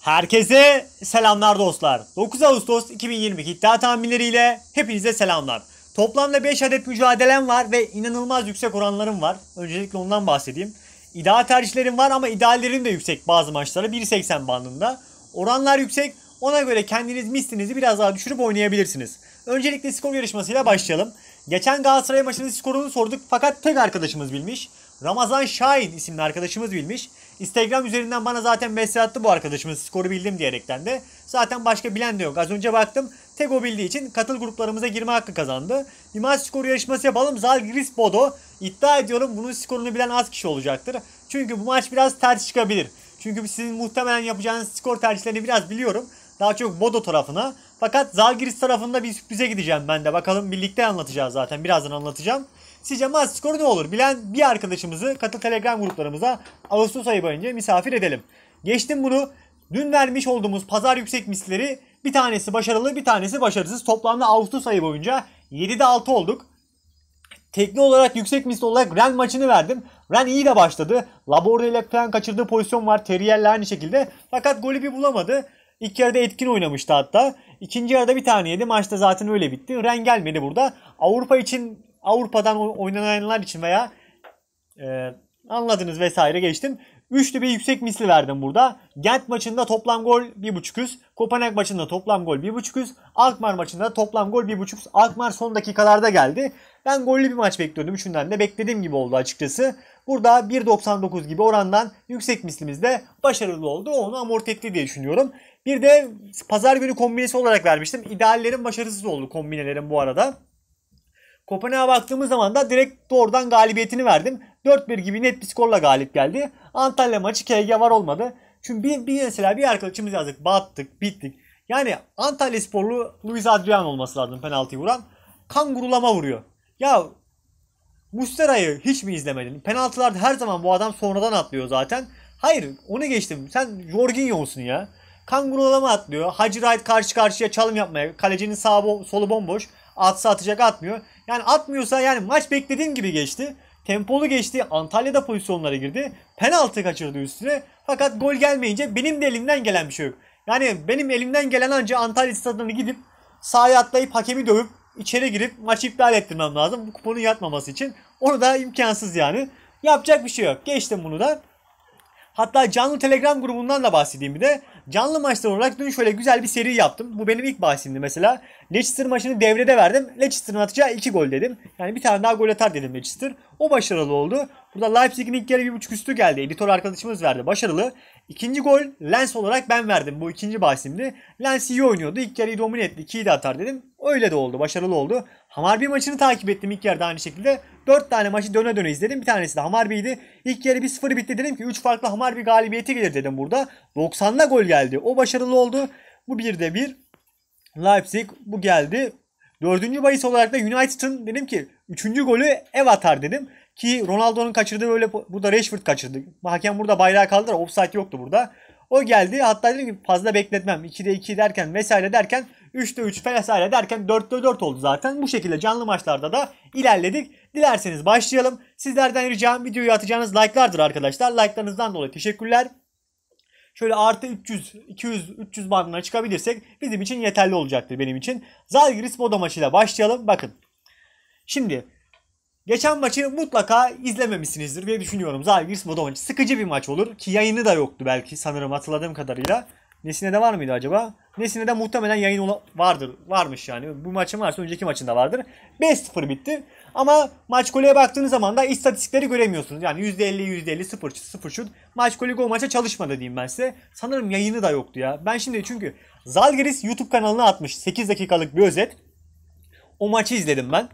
Herkese selamlar dostlar. 9 Ağustos 2022 iddia tahminleriyle hepinize selamlar. Toplamda 5 adet mücadelem var ve inanılmaz yüksek oranlarım var. Öncelikle ondan bahsedeyim. İdeal tercihlerim var ama ideallerim de yüksek bazı maçlara 1.80 bandında. Oranlar yüksek ona göre kendiniz mislinizi biraz daha düşürüp oynayabilirsiniz. Öncelikle skor yarışmasıyla başlayalım. Geçen Galatasaray maçının skorunu sorduk fakat tek arkadaşımız bilmiş. Ramazan Şahin isimli arkadaşımız bilmiş. Instagram üzerinden bana zaten mesaj attı bu arkadaşımız skoru bildim diyerekten de. Zaten başka bilen de yok. Az önce baktım tek o bildiği için katıl gruplarımıza girme hakkı kazandı. İmaj skoru yarışması yapalım. Zalgiris Bodo. İddia ediyorum bunun skorunu bilen az kişi olacaktır. Çünkü bu maç biraz ters çıkabilir. Çünkü sizin muhtemelen yapacağınız skor tercihlerini biraz biliyorum. Daha çok Bodo tarafına. Fakat Zalgiris tarafında bir sürprize gideceğim ben de. Bakalım birlikte anlatacağız zaten. Birazdan anlatacağım. Sizce maç skoru ne olur? Bilen bir arkadaşımızı katıl telegram gruplarımıza Ağustos ayı boyunca misafir edelim. Geçtim bunu. Dün vermiş olduğumuz pazar yüksek misleri bir tanesi başarılı bir tanesi başarısız. Toplamda Ağustos ayı boyunca 7'de 6 olduk. Tekne olarak yüksek misli olarak Ren maçını verdim. Ren iyi de başladı. Laborde ile falan kaçırdığı pozisyon var. Terrier'le aynı şekilde. Fakat golü bir bulamadı. İlk yarıda etkin oynamıştı hatta. İkinci yarıda bir tane yedi. Maçta zaten öyle bitti. Ren gelmedi burada. Avrupa için Avrupa'dan oynananlar için veya e, anladınız vesaire geçtim. Üçlü bir yüksek misli verdim burada. Gent maçında toplam gol 1.5 üst. Kopenhag maçında toplam gol 1.5 üst. Alkmaar maçında toplam gol 1.5 üst. Alkmaar son dakikalarda geldi. Ben gollü bir maç bekliyordum. Üçünden de beklediğim gibi oldu açıkçası. Burada 1.99 gibi orandan yüksek mislimiz de başarılı oldu. Onu amorti etti diye düşünüyorum. Bir de pazar günü kombinesi olarak vermiştim. İdeallerin başarısız oldu kombinelerin bu arada. Kopenhag'a baktığımız zaman da direkt doğrudan galibiyetini verdim. 4-1 gibi net bir skorla galip geldi. Antalya maçı KG var olmadı. Çünkü bir, bir mesela bir arkadaşımız yazdık. Battık, bittik. Yani Antalya sporlu Luis Adrian olması lazım penaltıyı vuran. Kangurulama vuruyor. Ya Mustera'yı hiç mi izlemedin? Penaltılarda her zaman bu adam sonradan atlıyor zaten. Hayır onu geçtim. Sen Jorginho'sun ya. Kangurulama atlıyor. Hacı Wright karşı karşıya çalım yapmaya. Kalecinin sağ bo- solu bomboş. Atsa atacak atmıyor. Yani atmıyorsa yani maç beklediğim gibi geçti. Tempolu geçti. Antalya'da pozisyonlara girdi. Penaltı kaçırdı üstüne. Fakat gol gelmeyince benim de elimden gelen bir şey yok. Yani benim elimden gelen anca Antalya stadına gidip sahaya atlayıp hakemi dövüp içeri girip maçı iptal ettirmem lazım. Bu kuponun yatmaması için. Onu da imkansız yani. Yapacak bir şey yok. Geçtim bunu da. Hatta canlı Telegram grubundan da bahsedeyim bir de. Canlı maçlar olarak dün şöyle güzel bir seri yaptım. Bu benim ilk bahsimdi mesela. Leicester maçını devrede verdim. Leicester'ın atacağı 2 gol dedim. Yani bir tane daha gol atar dedim Leicester. O başarılı oldu. Burada Leipzig'in ilk yarı 1.5 üstü geldi. Editör arkadaşımız verdi. Başarılı. İkinci gol Lens olarak ben verdim. Bu ikinci bahsimdi. Lens iyi oynuyordu. İlk yarıyı domine etti. 2'yi de atar dedim. Öyle de oldu. Başarılı oldu. Hamarbi maçını takip ettim ilk yarıda aynı şekilde. 4 tane maçı döne döne izledim. Bir tanesi de Hamarbi'ydi. İlk yarı 1-0 bitti. Dedim ki 3 farklı Hamarbi galibiyeti gelir dedim burada. 90'da gol geldi. O başarılı oldu. Bu 1'de 1. Leipzig bu geldi. Dördüncü bahis olarak da United'ın dedim ki üçüncü golü ev atar dedim. Ki Ronaldo'nun kaçırdığı böyle burada Rashford kaçırdı. Hakem burada bayrağı kaldı da offside yoktu burada. O geldi hatta dedim ki fazla bekletmem. 2'de 2 derken vesaire derken 3'te 3 vesaire derken 4'te 4 oldu zaten. Bu şekilde canlı maçlarda da ilerledik. Dilerseniz başlayalım. Sizlerden ricam videoyu atacağınız like'lardır arkadaşlar. Like'larınızdan dolayı teşekkürler. Şöyle artı 300, 200, 300 bandına çıkabilirsek bizim için yeterli olacaktır benim için. Zalgiris Moda maçıyla başlayalım. Bakın. Şimdi Geçen maçı mutlaka izlememişsinizdir diye düşünüyorum. Zalgiris Bodo Sıkıcı bir maç olur ki yayını da yoktu belki sanırım hatırladığım kadarıyla. Nesine'de var mıydı acaba? Nesine'de muhtemelen yayın vardır. Varmış yani. Bu maçın varsa önceki maçında vardır. 5-0 bitti. Ama maç goleye baktığınız zaman da istatistikleri göremiyorsunuz. Yani %50, %50, 0, 0 şut. Maç golü o maça çalışmadı diyeyim ben size. Sanırım yayını da yoktu ya. Ben şimdi çünkü Zalgiris YouTube kanalına atmış 8 dakikalık bir özet. O maçı izledim ben.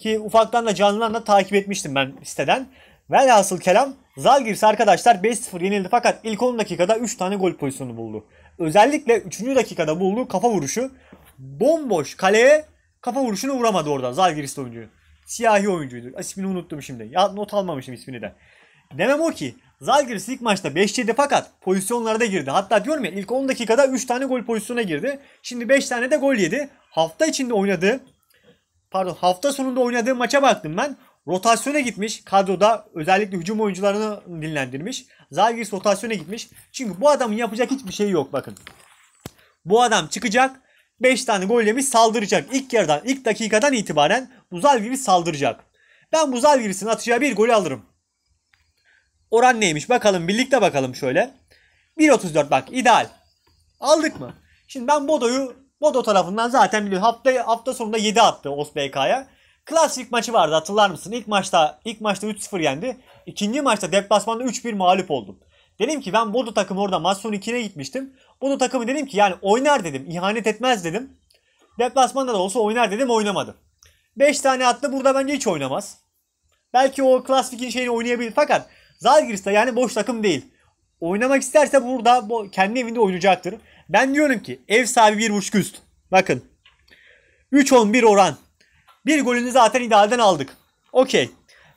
Ki ufaktan da canlıdan da takip etmiştim ben siteden. Velhasıl kelam Zalgiris arkadaşlar 5-0 yenildi fakat ilk 10 dakikada 3 tane gol pozisyonu buldu. Özellikle 3. dakikada bulduğu kafa vuruşu bomboş kaleye kafa vuruşunu vuramadı orada Zalgiris oyuncu. Siyahi oyuncuydu. İsmini unuttum şimdi. Ya not almamışım ismini de. Demem o ki Zalgiris ilk maçta 5 7 fakat pozisyonlarda girdi. Hatta diyorum ya ilk 10 dakikada 3 tane gol pozisyona girdi. Şimdi 5 tane de gol yedi. Hafta içinde oynadığı pardon hafta sonunda oynadığı maça baktım ben. Rotasyona gitmiş kadroda özellikle hücum oyuncularını dinlendirmiş. Zalgiris rotasyona gitmiş. Çünkü bu adamın yapacak hiçbir şey yok bakın. Bu adam çıkacak 5 tane gol yemiş saldıracak. İlk yerden ilk dakikadan itibaren bu Zalgiris saldıracak. Ben bu Zalgiris'in atacağı bir golü alırım. Oran neymiş bakalım birlikte bakalım şöyle. 1.34 bak ideal. Aldık mı? Şimdi ben Bodo'yu Modo tarafından zaten biliyor. Hafta, hafta sonunda 7 attı Osbk'ya. Klasik maçı vardı hatırlar mısın? İlk maçta ilk maçta 3-0 yendi. İkinci maçta deplasmanda 3-1 mağlup oldum. Dedim ki ben Bodo takımı orada maç sonu 2'ye gitmiştim. Bodo takımı dedim ki yani oynar dedim. ihanet etmez dedim. Deplasmanda da olsa oynar dedim oynamadı. 5 tane attı burada bence hiç oynamaz. Belki o klasikin şeyini oynayabilir fakat Zalgiris yani boş takım değil. Oynamak isterse burada kendi evinde oynayacaktır. Ben diyorum ki ev sahibi bir buçuk üst. Bakın. 3-11 oran. Bir golünü zaten idealden aldık. Okey.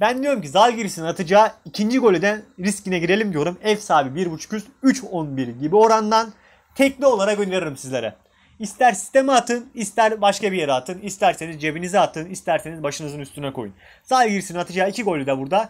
Ben diyorum ki Zalgiris'in atacağı ikinci golüden riskine girelim diyorum. Ev sahibi 1.5 üst 3-11 gibi orandan tekli olarak öneririm sizlere. İster sisteme atın, ister başka bir yere atın, isterseniz cebinize atın, isterseniz başınızın üstüne koyun. Zalgiris'in atacağı iki golü de burada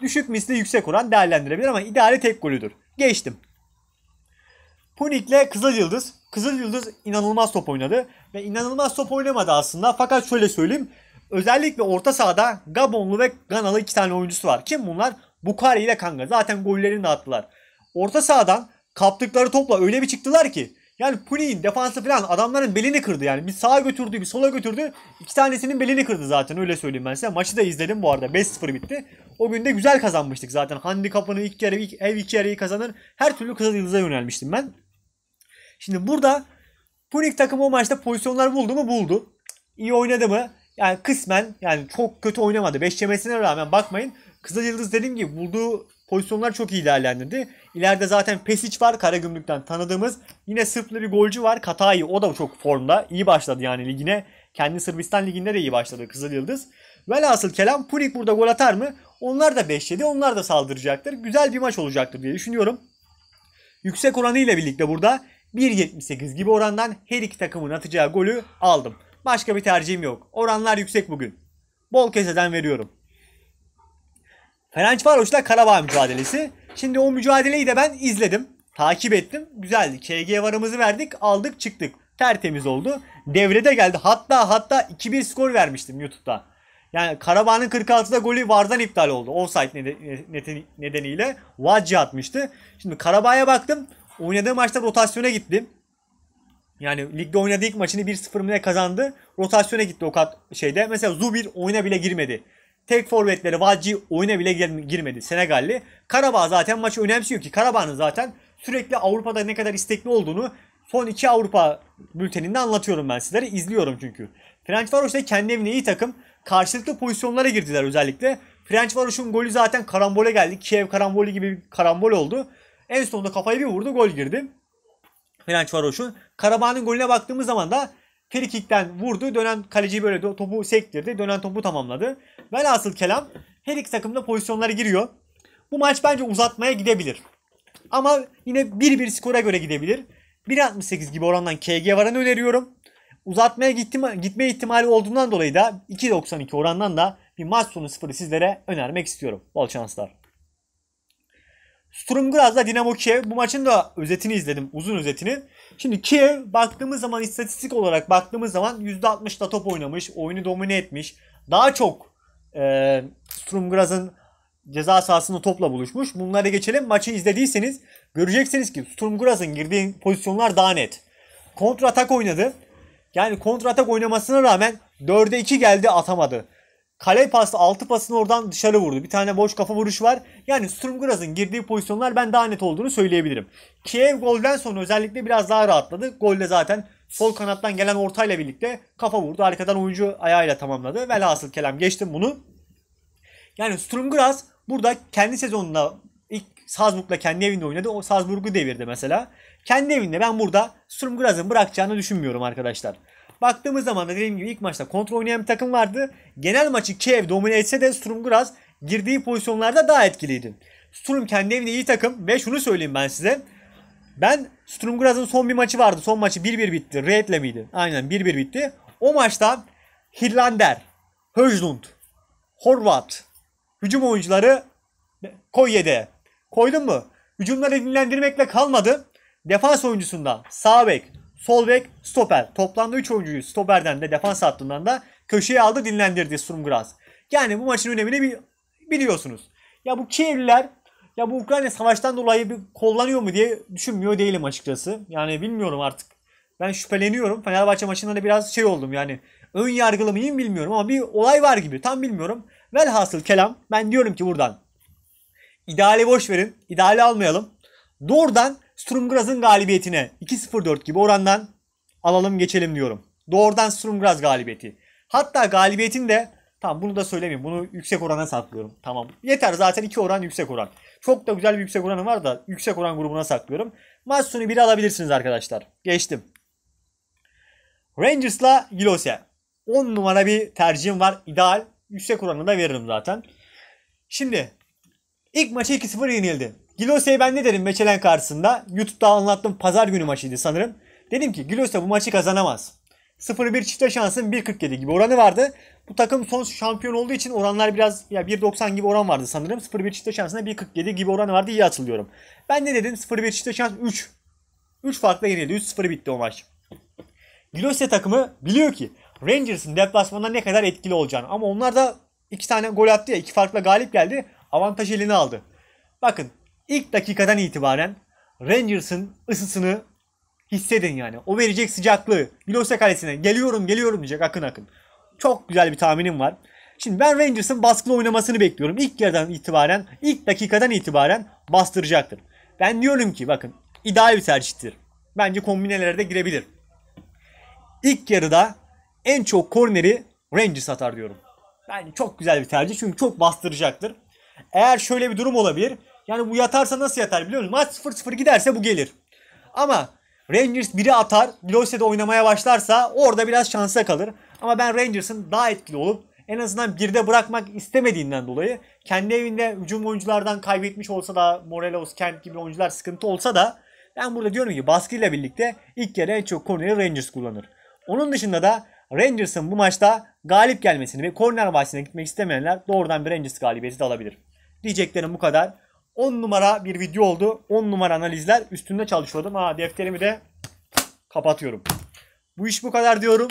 düşük misli yüksek oran değerlendirebilir ama ideali tek golüdür. Geçtim. Hunik'le Kızıl Yıldız. Kızıl Yıldız inanılmaz top oynadı. Ve inanılmaz top oynamadı aslında. Fakat şöyle söyleyeyim. Özellikle orta sahada Gabonlu ve Ganalı iki tane oyuncusu var. Kim bunlar? Bukari ile Kanga. Zaten gollerini de attılar. Orta sahadan kaptıkları topla öyle bir çıktılar ki. Yani Puni'nin defansı falan adamların belini kırdı yani. Bir sağa götürdü bir sola götürdü. İki tanesinin belini kırdı zaten öyle söyleyeyim ben size. Maçı da izledim bu arada. 5-0 bitti. O gün de güzel kazanmıştık zaten. Handikapını ilk yarı, ilk, ev iki yarıyı kazanır. Her türlü Kızıl Yıldız'a yönelmiştim ben. Şimdi burada Punik takımı o maçta pozisyonlar buldu mu? Buldu. İyi oynadı mı? Yani kısmen yani çok kötü oynamadı. Beş yemesine rağmen bakmayın. Kızıl Yıldız dediğim gibi bulduğu pozisyonlar çok iyi değerlendirdi. İleride zaten Pesic var Karagümrük'ten tanıdığımız. Yine Sırplı bir golcü var Katayi. O da çok formda. İyi başladı yani ligine. Kendi Sırbistan liginde de iyi başladı Kızıl Yıldız. Velhasıl kelam Pulik burada gol atar mı? Onlar da 5 yedi. Onlar da saldıracaktır. Güzel bir maç olacaktır diye düşünüyorum. Yüksek oranı ile birlikte burada 1.78 gibi orandan her iki takımın atacağı golü aldım. Başka bir tercihim yok. Oranlar yüksek bugün. Bol keseden veriyorum. Fenerbahçe Karabağ mücadelesi. Şimdi o mücadeleyi de ben izledim. Takip ettim. Güzeldi. KG varımızı verdik. Aldık çıktık. Tertemiz oldu. Devrede geldi. Hatta hatta 2-1 skor vermiştim YouTube'da. Yani Karabağ'ın 46'da golü vardan iptal oldu. Offside nedeniyle. Vacca atmıştı. Şimdi Karabağ'a baktım. Oynadığı maçta rotasyona gittim. Yani ligde oynadığı ilk maçını 1-0 mı kazandı. Rotasyona gitti o kat şeyde. Mesela Zubir oyuna bile girmedi. Tek forvetleri Vaci oyuna bile girmedi Senegalli. Karabağ zaten maçı önemsiyor ki Karabağ'ın zaten sürekli Avrupa'da ne kadar istekli olduğunu son iki Avrupa bülteninde anlatıyorum ben sizlere. izliyorum çünkü. French Varoş da kendi evine iyi takım. Karşılıklı pozisyonlara girdiler özellikle. French Varoş'un golü zaten karambole geldi. Kiev karambol'i gibi bir karambol oldu. En sonunda kafayı bir vurdu gol girdi. Ferenc Varoş'un. Karabağ'ın golüne baktığımız zaman da Frikik'ten vurdu. Dönen kaleci böyle topu sektirdi. Dönen topu tamamladı. Velhasıl kelam her iki takımda pozisyonları giriyor. Bu maç bence uzatmaya gidebilir. Ama yine 1-1 skora göre gidebilir. 1.68 gibi orandan KG varanı öneriyorum. Uzatmaya gittim, gitme ihtimali olduğundan dolayı da 2.92 orandan da bir maç sonu sıfırı sizlere önermek istiyorum. Bol şanslar. Sturm Graz'la Dinamo Kiev. Bu maçın da özetini izledim. Uzun özetini. Şimdi Kiev baktığımız zaman istatistik olarak baktığımız zaman %60'da top oynamış. Oyunu domine etmiş. Daha çok e, Sturm Graz'ın ceza sahasında topla buluşmuş. Bunlara geçelim. Maçı izlediyseniz göreceksiniz ki Sturm Graz'ın girdiği pozisyonlar daha net. Kontra atak oynadı. Yani kontra atak oynamasına rağmen 4'e 2 geldi atamadı. Kale pası 6 pasını oradan dışarı vurdu. Bir tane boş kafa vuruş var. Yani Sturmgraz'ın girdiği pozisyonlar ben daha net olduğunu söyleyebilirim. Kiev golden sonra özellikle biraz daha rahatladı. Golde zaten sol kanattan gelen ortayla birlikte kafa vurdu. Arkadan oyuncu ayağıyla tamamladı. Velhasıl kelam geçtim bunu. Yani Sturmgraz burada kendi sezonunda ilk Salzburg'la kendi evinde oynadı. O Salzburg'u devirdi mesela. Kendi evinde ben burada Sturmgraz'ın bırakacağını düşünmüyorum arkadaşlar. Baktığımız zaman da dediğim gibi ilk maçta kontrol oynayan bir takım vardı. Genel maçı Kiev domine etse de Sturm Graz girdiği pozisyonlarda daha etkiliydi. Sturm kendi evinde iyi takım ve şunu söyleyeyim ben size. Ben Sturm Graz'ın son bir maçı vardı. Son maçı 1-1 bitti. Red'le miydi? Aynen 1-1 bitti. O maçta Hirlander, Höjlund, Horvat, hücum oyuncuları koyyede. yede. Koydun mu? Hücumları dinlendirmekle kalmadı. Defans oyuncusunda sağ sol bek, stoper. Toplamda 3 oyuncuyu stoperden de defans hattından da köşeye aldı dinlendirdi Sturmgras. Yani bu maçın önemini biliyorsunuz. Ya bu Kievliler ya bu Ukrayna savaştan dolayı bir kollanıyor mu diye düşünmüyor değilim açıkçası. Yani bilmiyorum artık. Ben şüpheleniyorum. Fenerbahçe maçında da biraz şey oldum yani. Ön yargılı mıyım bilmiyorum ama bir olay var gibi. Tam bilmiyorum. Velhasıl kelam ben diyorum ki buradan. İdeali boş verin. İdeali almayalım. Doğrudan Sturm Graz'ın galibiyetine 2-0-4 gibi orandan alalım geçelim diyorum. Doğrudan Sturm Graz galibiyeti. Hatta galibiyetin de Tamam bunu da söylemeyeyim. Bunu yüksek orana saklıyorum. Tamam. Yeter zaten iki oran yüksek oran. Çok da güzel bir yüksek oranı var da yüksek oran grubuna saklıyorum. Maç sonu 1'i alabilirsiniz arkadaşlar. Geçtim. Rangers'la Gilosya. 10 numara bir tercihim var. İdeal. Yüksek oranını da veririm zaten. Şimdi ilk maçı 2-0 yenildi. Gilosey'e ben ne dedim Meçelen karşısında? YouTube'da anlattım pazar günü maçıydı sanırım. Dedim ki Gilose bu maçı kazanamaz. 0-1 çifte şansın 1.47 gibi oranı vardı. Bu takım son şampiyon olduğu için oranlar biraz ya 1.90 gibi oran vardı sanırım. 0-1 çifte şansında 1.47 gibi oranı vardı iyi hatırlıyorum. Ben ne dedim 0-1 çifte şans 3. 3 farkla yenildi. 3-0 bitti o maç. Gilose takımı biliyor ki Rangers'ın deplasmanda ne kadar etkili olacağını. Ama onlar da 2 tane gol attı ya 2 farkla galip geldi. Avantaj elini aldı. Bakın ilk dakikadan itibaren Rangers'ın ısısını hissedin yani. O verecek sıcaklığı. Bilosya kalesine geliyorum geliyorum diyecek akın akın. Çok güzel bir tahminim var. Şimdi ben Rangers'ın baskılı oynamasını bekliyorum. İlk yerden itibaren, ilk dakikadan itibaren bastıracaktır. Ben diyorum ki bakın ideal bir tercihtir. Bence kombinelerde girebilir. İlk yarıda en çok korneri Rangers atar diyorum. Yani çok güzel bir tercih çünkü çok bastıracaktır. Eğer şöyle bir durum olabilir. Yani bu yatarsa nasıl yatar biliyor musun? Maç 0-0 giderse bu gelir. Ama Rangers biri atar, Lose'de oynamaya başlarsa orada biraz şansa kalır. Ama ben Rangers'ın daha etkili olup en azından birde bırakmak istemediğinden dolayı kendi evinde hücum oyunculardan kaybetmiş olsa da Morelos, Kent gibi oyuncular sıkıntı olsa da ben burada diyorum ki baskıyla birlikte ilk kere en çok korneri Rangers kullanır. Onun dışında da Rangers'ın bu maçta galip gelmesini ve korner bahsine gitmek istemeyenler doğrudan bir Rangers galibiyeti de alabilir. Diyeceklerim bu kadar. 10 numara bir video oldu. 10 numara analizler üstünde çalışıyordum. Ha defterimi de kapatıyorum. Bu iş bu kadar diyorum.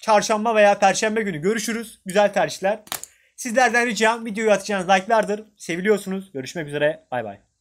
Çarşamba veya perşembe günü görüşürüz. Güzel tercihler. Sizlerden ricam videoyu atacağınız like'lardır. Seviliyorsunuz. Görüşmek üzere. Bay bay.